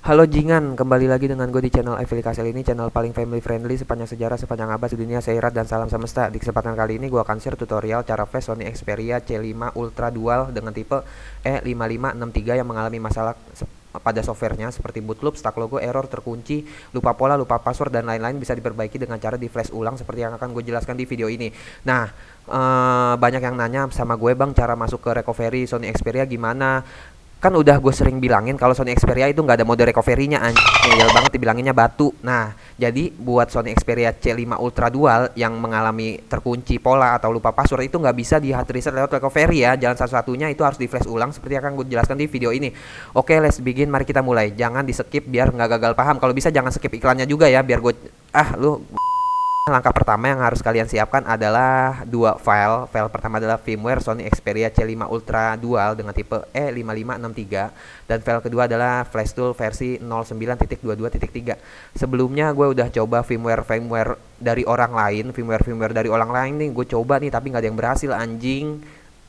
Halo Jingan, kembali lagi dengan gue di channel Evil Castle ini, channel paling family friendly sepanjang sejarah, sepanjang abad, dunia seirat, dan salam semesta. Di kesempatan kali ini gue akan share tutorial cara flash Sony Xperia C5 Ultra Dual dengan tipe E5563 yang mengalami masalah pada softwarenya seperti bootloop, stuck logo, error, terkunci, lupa pola, lupa password dan lain-lain bisa diperbaiki dengan cara di flash ulang seperti yang akan gue jelaskan di video ini. Nah, ee, eh, banyak yang nanya sama gue bang cara masuk ke recovery Sony Xperia gimana? kan udah gue sering bilangin kalau Sony Xperia itu nggak ada mode recovery-nya anjir banget dibilanginnya batu. Nah, jadi buat Sony Xperia C5 Ultra Dual yang mengalami terkunci pola atau lupa password itu nggak bisa di hard reset lewat recovery ya. Jalan satu-satunya itu harus di flash ulang seperti yang akan gue jelaskan di video ini. Oke, let's begin. Mari kita mulai. Jangan di skip biar nggak gagal paham. Kalau bisa jangan skip iklannya juga ya biar gue ah lu Langkah pertama yang harus kalian siapkan adalah dua file. File pertama adalah firmware Sony Xperia C5 Ultra Dual dengan tipe E5563 dan file kedua adalah flash tool versi 09.22.3. Sebelumnya gue udah coba firmware-firmware dari orang lain, firmware-firmware dari orang lain nih gue coba nih tapi nggak ada yang berhasil anjing.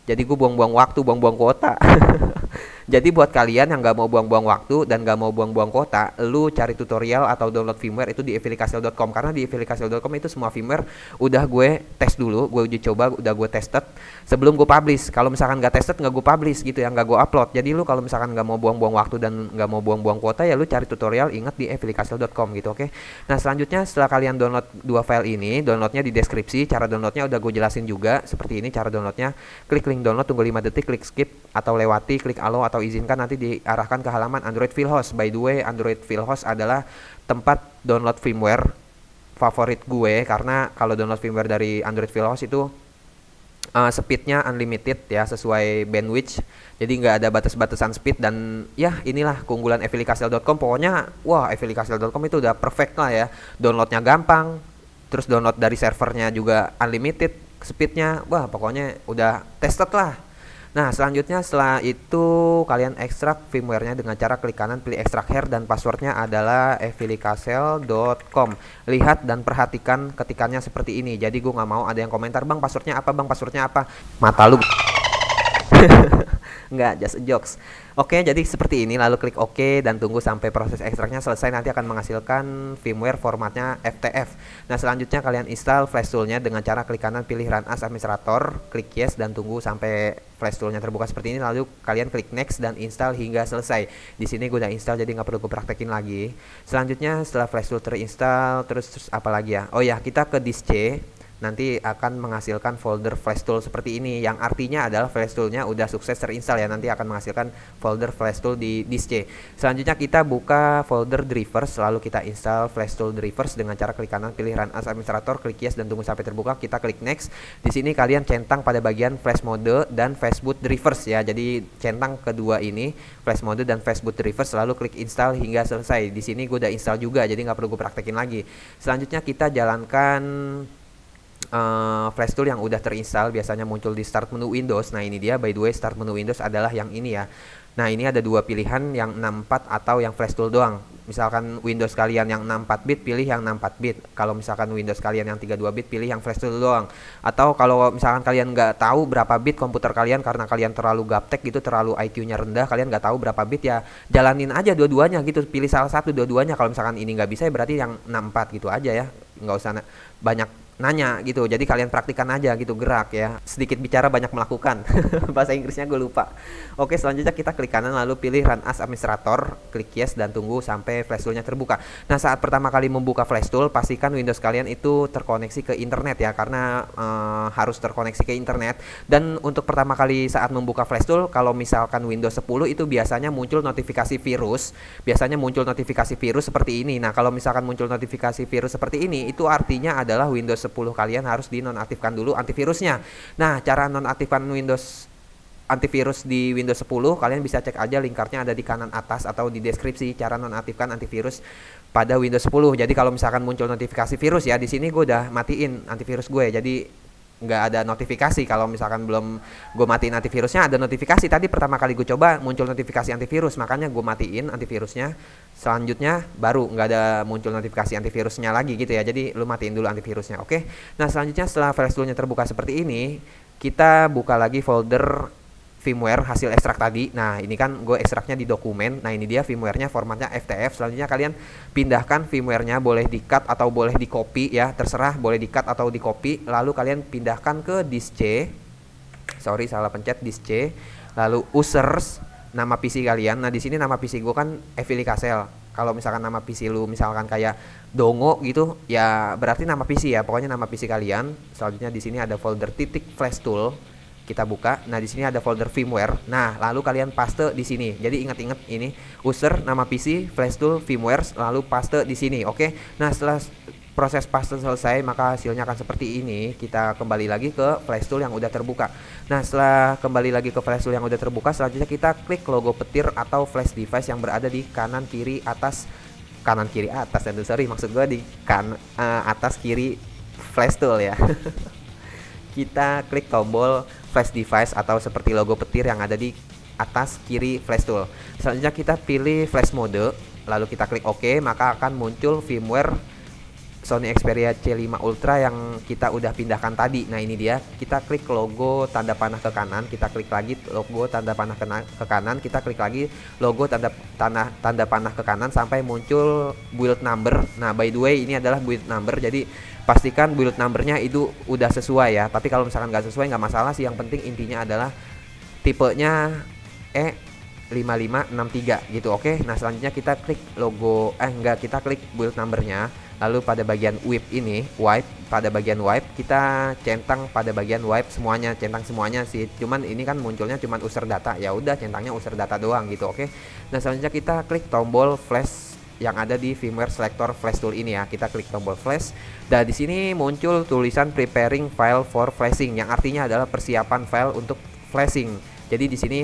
Jadi gue buang-buang waktu, buang-buang kuota. Jadi buat kalian yang nggak mau buang-buang waktu dan nggak mau buang-buang kuota, lu cari tutorial atau download firmware itu di evilikasil.com karena di evilikasil.com itu semua firmware udah gue tes dulu, gue uji coba, udah gue tested sebelum gue publish. Kalau misalkan nggak tested nggak gue publish gitu ya, nggak gue upload. Jadi lu kalau misalkan nggak mau buang-buang waktu dan nggak mau buang-buang kuota ya lu cari tutorial ingat di evilikasil.com gitu oke. Okay? Nah selanjutnya setelah kalian download dua file ini, downloadnya di deskripsi, cara downloadnya udah gue jelasin juga seperti ini cara downloadnya. Klik link download tunggu 5 detik, klik skip atau lewati, klik allow atau izinkan nanti diarahkan ke halaman Android Philhouse. By the way, Android Philhouse adalah tempat download firmware favorit gue karena kalau download firmware dari Android Philhouse itu uh, speednya unlimited ya sesuai bandwidth jadi nggak ada batas-batasan speed dan ya inilah keunggulan evilikasil.com. pokoknya wah evilikasil.com itu udah perfect lah ya downloadnya gampang terus download dari servernya juga unlimited speednya wah pokoknya udah tested lah Nah, selanjutnya setelah itu kalian ekstrak firmware-nya dengan cara klik kanan pilih ekstrak hair dan passwordnya adalah evilikasel.com. Lihat dan perhatikan ketikannya seperti ini. Jadi gue nggak mau ada yang komentar, "Bang, passwordnya apa? Bang, passwordnya apa?" Mata lu. Enggak, just a jokes. Oke, okay, jadi seperti ini lalu klik OK dan tunggu sampai proses ekstraknya selesai nanti akan menghasilkan firmware formatnya FTF. Nah, selanjutnya kalian install flash toolnya dengan cara klik kanan pilih run as administrator, klik yes dan tunggu sampai flash toolnya terbuka seperti ini lalu kalian klik next dan install hingga selesai. Di sini gue udah install jadi nggak perlu gue praktekin lagi. Selanjutnya setelah flash tool terinstall terus, terus apa lagi ya? Oh ya, kita ke disk C nanti akan menghasilkan folder flash tool seperti ini yang artinya adalah flash toolnya udah sukses terinstall ya nanti akan menghasilkan folder flash tool di disk C selanjutnya kita buka folder drivers lalu kita install flash tool drivers dengan cara klik kanan pilih run as administrator klik yes dan tunggu sampai terbuka kita klik next di sini kalian centang pada bagian flash mode dan flash boot drivers ya jadi centang kedua ini flash mode dan flash boot drivers lalu klik install hingga selesai di sini gue udah install juga jadi nggak perlu gue praktekin lagi selanjutnya kita jalankan uh, flash tool yang udah terinstall biasanya muncul di start menu Windows. Nah, ini dia by the way start menu Windows adalah yang ini ya. Nah, ini ada dua pilihan yang 64 atau yang flash tool doang. Misalkan Windows kalian yang 64 bit pilih yang 64 bit. Kalau misalkan Windows kalian yang 32 bit pilih yang flash tool doang. Atau kalau misalkan kalian nggak tahu berapa bit komputer kalian karena kalian terlalu gaptek gitu, terlalu IQ-nya rendah, kalian nggak tahu berapa bit ya jalanin aja dua-duanya gitu. Pilih salah satu dua-duanya. Kalau misalkan ini nggak bisa ya berarti yang 64 gitu aja ya. Nggak usah banyak nanya gitu. Jadi kalian praktikan aja gitu gerak ya. Sedikit bicara banyak melakukan. Bahasa Inggrisnya gue lupa. Oke, selanjutnya kita klik kanan lalu pilih run as administrator, klik yes dan tunggu sampai flash toolnya terbuka. Nah, saat pertama kali membuka flash tool, pastikan Windows kalian itu terkoneksi ke internet ya karena e, harus terkoneksi ke internet dan untuk pertama kali saat membuka flash tool kalau misalkan Windows 10 itu biasanya muncul notifikasi virus. Biasanya muncul notifikasi virus seperti ini. Nah, kalau misalkan muncul notifikasi virus seperti ini itu artinya adalah Windows 10 kalian harus dinonaktifkan dulu antivirusnya. Nah, cara nonaktifkan Windows antivirus di Windows 10, kalian bisa cek aja lingkarnya ada di kanan atas atau di deskripsi cara nonaktifkan antivirus pada Windows 10. Jadi kalau misalkan muncul notifikasi virus ya di sini gue udah matiin antivirus gue. Jadi nggak ada notifikasi kalau misalkan belum gue matiin antivirusnya ada notifikasi tadi pertama kali gue coba muncul notifikasi antivirus makanya gue matiin antivirusnya selanjutnya baru nggak ada muncul notifikasi antivirusnya lagi gitu ya jadi lu matiin dulu antivirusnya oke okay? nah selanjutnya setelah folder-nya terbuka seperti ini kita buka lagi folder firmware hasil ekstrak tadi. Nah, ini kan gue ekstraknya di dokumen. Nah, ini dia firmware formatnya FTF. Selanjutnya kalian pindahkan firmware boleh di-cut atau boleh di-copy ya, terserah boleh di-cut atau di-copy. Lalu kalian pindahkan ke disk C. Sorry, salah pencet disk C. Lalu users nama PC kalian. Nah, di sini nama PC gue kan Evili Kasel. Kalau misalkan nama PC lu misalkan kayak Dongo gitu, ya berarti nama PC ya. Pokoknya nama PC kalian. Selanjutnya di sini ada folder titik flash tool kita buka. Nah, di sini ada folder firmware. Nah, lalu kalian paste di sini. Jadi ingat-ingat ini user, nama PC, flash tool, firmware, lalu paste di sini. Oke. Nah, setelah proses paste selesai maka hasilnya akan seperti ini kita kembali lagi ke flash tool yang udah terbuka nah setelah kembali lagi ke flash tool yang udah terbuka selanjutnya kita klik logo petir atau flash device yang berada di kanan kiri atas kanan kiri atas dan sorry maksud gue di kan uh, atas kiri flash tool ya kita klik tombol flash device atau seperti logo petir yang ada di atas kiri flash tool. Selanjutnya kita pilih flash mode, lalu kita klik OK, maka akan muncul firmware Sony Xperia C5 Ultra yang kita udah pindahkan tadi. Nah, ini dia. Kita klik logo tanda panah ke kanan, kita klik lagi logo tanda panah ke kanan, kita klik lagi logo tanda tanah tanda panah ke kanan sampai muncul build number. Nah, by the way, ini adalah build number. Jadi pastikan build numbernya itu udah sesuai ya tapi kalau misalkan nggak sesuai nggak masalah sih yang penting intinya adalah tipenya E 5563 gitu oke nah selanjutnya kita klik logo eh enggak kita klik build numbernya lalu pada bagian wipe ini wipe pada bagian wipe kita centang pada bagian wipe semuanya centang semuanya sih cuman ini kan munculnya cuman user data ya udah centangnya user data doang gitu oke okay? nah selanjutnya kita klik tombol flash yang ada di firmware selector flash tool ini ya. Kita klik tombol flash dan di sini muncul tulisan preparing file for flashing yang artinya adalah persiapan file untuk flashing. Jadi di sini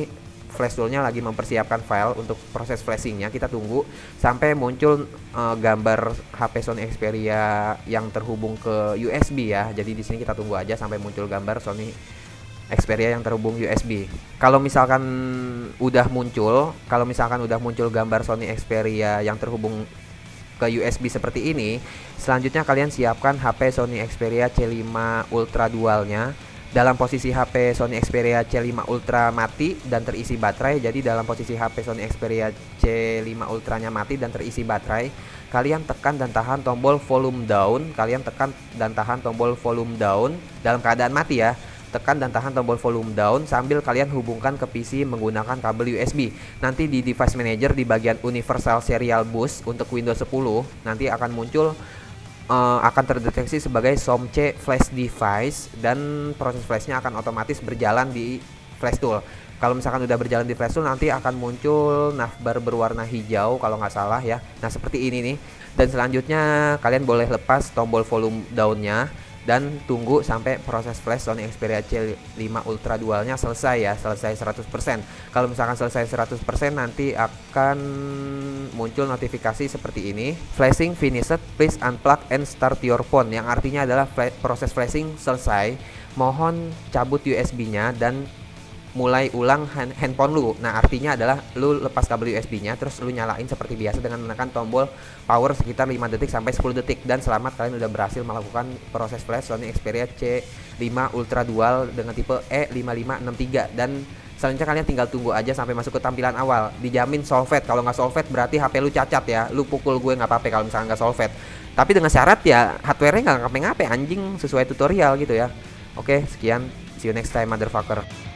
flash toolnya lagi mempersiapkan file untuk proses flashingnya kita tunggu sampai muncul e, gambar HP Sony Xperia yang terhubung ke USB ya jadi di sini kita tunggu aja sampai muncul gambar Sony Xperia yang terhubung USB. Kalau misalkan udah muncul, kalau misalkan udah muncul gambar Sony Xperia yang terhubung ke USB seperti ini, selanjutnya kalian siapkan HP Sony Xperia C5 Ultra dualnya dalam posisi HP Sony Xperia C5 Ultra mati dan terisi baterai. Jadi dalam posisi HP Sony Xperia C5 nya mati dan terisi baterai, kalian tekan dan tahan tombol volume down, kalian tekan dan tahan tombol volume down dalam keadaan mati ya tekan dan tahan tombol volume down sambil kalian hubungkan ke PC menggunakan kabel USB. Nanti di device manager di bagian universal serial bus untuk Windows 10 nanti akan muncul uh, akan terdeteksi sebagai SOMC flash device dan proses flashnya akan otomatis berjalan di flash tool. Kalau misalkan sudah berjalan di flash tool nanti akan muncul navbar berwarna hijau kalau nggak salah ya. Nah seperti ini nih. Dan selanjutnya kalian boleh lepas tombol volume down-nya dan tunggu sampai proses flash Sony Xperia C5 Ultra dualnya selesai ya, selesai 100%. Kalau misalkan selesai 100% nanti akan muncul notifikasi seperti ini, flashing finished, please unplug and start your phone yang artinya adalah proses flashing selesai. Mohon cabut USB-nya dan mulai ulang hand handphone lu. Nah, artinya adalah lu lepas kabel USB-nya terus lu nyalain seperti biasa dengan menekan tombol power sekitar 5 detik sampai 10 detik dan selamat kalian udah berhasil melakukan proses flash Sony Xperia C5 Ultra Dual dengan tipe E5563 dan selanjutnya kalian tinggal tunggu aja sampai masuk ke tampilan awal dijamin solvet kalau nggak solvet berarti HP lu cacat ya lu pukul gue nggak apa-apa kalau misalnya nggak solvet tapi dengan syarat ya hardware-nya nggak ngapain-ngapain anjing sesuai tutorial gitu ya oke sekian see you next time motherfucker